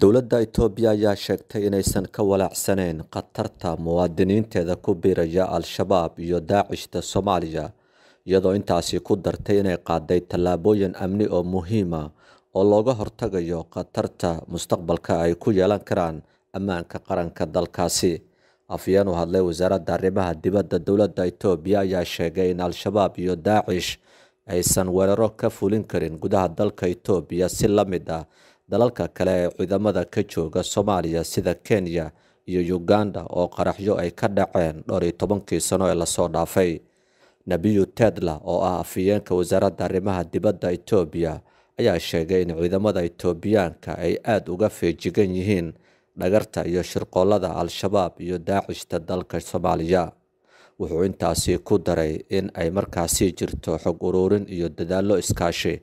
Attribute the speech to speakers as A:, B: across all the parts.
A: dowladda etoobiya ayaa sheegtay inaysan ka walaacsaneyn khatarta muwaadiniinteeda ku biiraya al-shabaab iyo daacishta soomaaliya iyadoo intaasi ku dartay inay qaaday tallaabooyin amni oo muhiima ah oo looga hortagayo khatarta mustaqbalka ay ku yeelan karaan ammaanka qaranka dalkaasi afyeen u hadlay wasaaradda arrimaha dibadda dowladda etoobiya ayaa sheegay in al-shabaab iyo daacish aysan weeraro ka fulin karin gudaha dalka etoobiya si la mid ah dalalka kale ee ciidamada ka jooga soomaaliya sida kenya iyo uganda oo qaraxyo ay ka dhaceen dhowr iyo tobankii sano ee lasoo dhaafay nabiyu tedla oo ah afhayeenka wasaaradda arrimaha dibadda etoobiya ayaa sheegay in ciidamada etoobiyaanka ay aada uga feejigan yihiin dhagarta iyo shirqoolada al-shabaab iyo daacishta dalka soomaaliya wuxuu intaasi ku daray in ay markaasi jirto xog uruurin iyo dadaallo iskaashi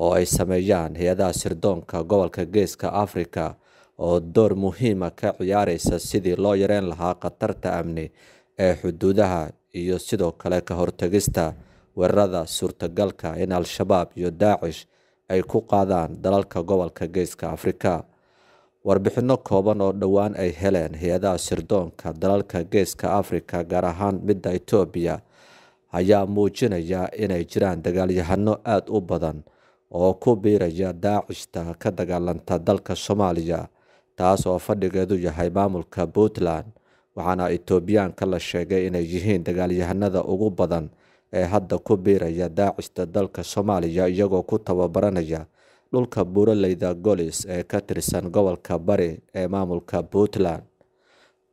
A: oo ay sameeyaan hay-adaha sirdoonka gobolka geeska afrika oo door muhiima ah ka ciyaareysa sidii loo yareyn lahaa khatarta amni ee xuduudaha iyo sidoo kale ka hortegista weerarada suurtagalka in al-shabaab iyo daacish ay ku qaadaan dalalka gobolka geeska afrika warbixinno kooban oo dhowaan ay heleen hay-adaha sirdoonka dalalka geeska afrika gaar ahaan midda etoobiya ayaa muujinaya inay jiraan dagaalyahano aada u badan oo ku biiraya daacishta ka dagaalanta dalka soomaaliya taas oo fadhigeedu yahay maamulka puntland waxaana itoobiyaanka la sheegay inay yihiin dagaalyahanada ugu badan ee hadda ku biiraya daacishta dalka soomaaliya iyagoo ku tababaranaya dhulka buuraleyda golis ee ka tirsan gobolka bari ee maamulka puntland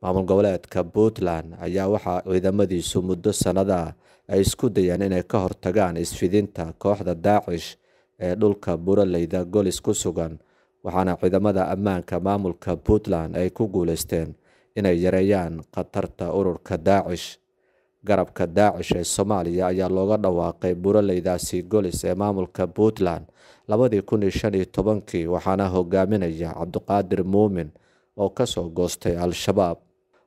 A: maamul goboleedka puntland ayaa waxaa ciidamadiisu muddo sannadaa ay isku dayeen inay ka hortagaan isfidinta kooxda daacish ee dhulka buraleyda golis ku sugan waxaana ciidamada ammaanka maamulka puntland ay ku guuleysteen inay yareeyaan khatarta ururka daacish garabka daacish ee soomaaliya ayaa looga dhawaaqay buraleydaasi golis ee maamulka puntland labadii kun iyo shan iyo tobankii waxaana hogaaminaya cabdiqaadir muumin oo kasoo goostay al-shabaab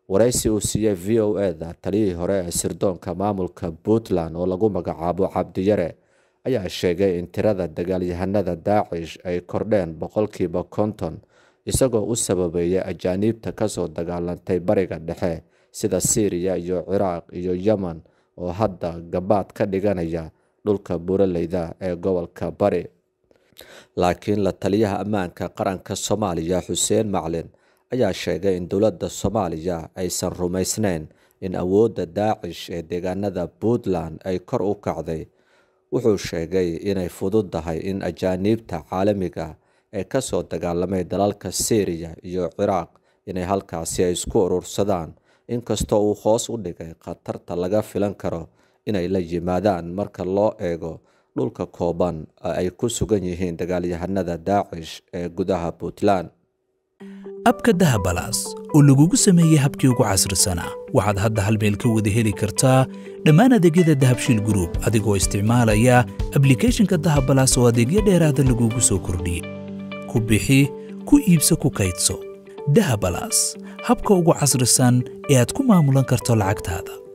A: waraysi uu siiyey v o e da taliyihii hore ee sirdoonka maamulka puntland oo lagu magacaabo cabdiyare ayaa sheegay in tirada dagaalyahanada daacish ay kordheen boqolkiiba konton isagoo u sababeeya ajaaniibta kasoo dagaalantay bariga dhexe sida syriya iyo ciraaq iyo yeman oo hadda gabaad ka dhiganaya dhulka buraleyda ee gobolka bari laakiin la taliyaha ammaanka qaranka soomaaliya xuseen maclin ayaa sheegay in dowladda soomaaliya aysan rumaysnayn in awoodda daacish ee deegaanada puntland ay kor u kacday wuxuu sheegay inay fududahay in ajaaniibta caalamiga ee ah kasoo dagaalamay dalalka syriya iyo ciraaq inay halkaasi ay isku urursadaan inkastoo uu hoos u dhigay khatarta laga filan karo inay la yimaadaan marka loo eego dhulka kooban oo ay ku sugan yihiin dagaalyahanada daacish ee gudaha puntland
B: abka dahabalaas oo lagugu sameeyey habkii ugu casrisanaa waxaad hadda hal meel ka wada heli kartaa dhammaan adeegyada dahabshiil gruub adigoo isticmaalaya ablicathonka dahabbalas oo adeegyo dheeraada lagugu soo kordhiyey ku bixi ku iibso ku kaydso dahabalas habka ugu casrisan ee aad ku maamulan karto lacagtaada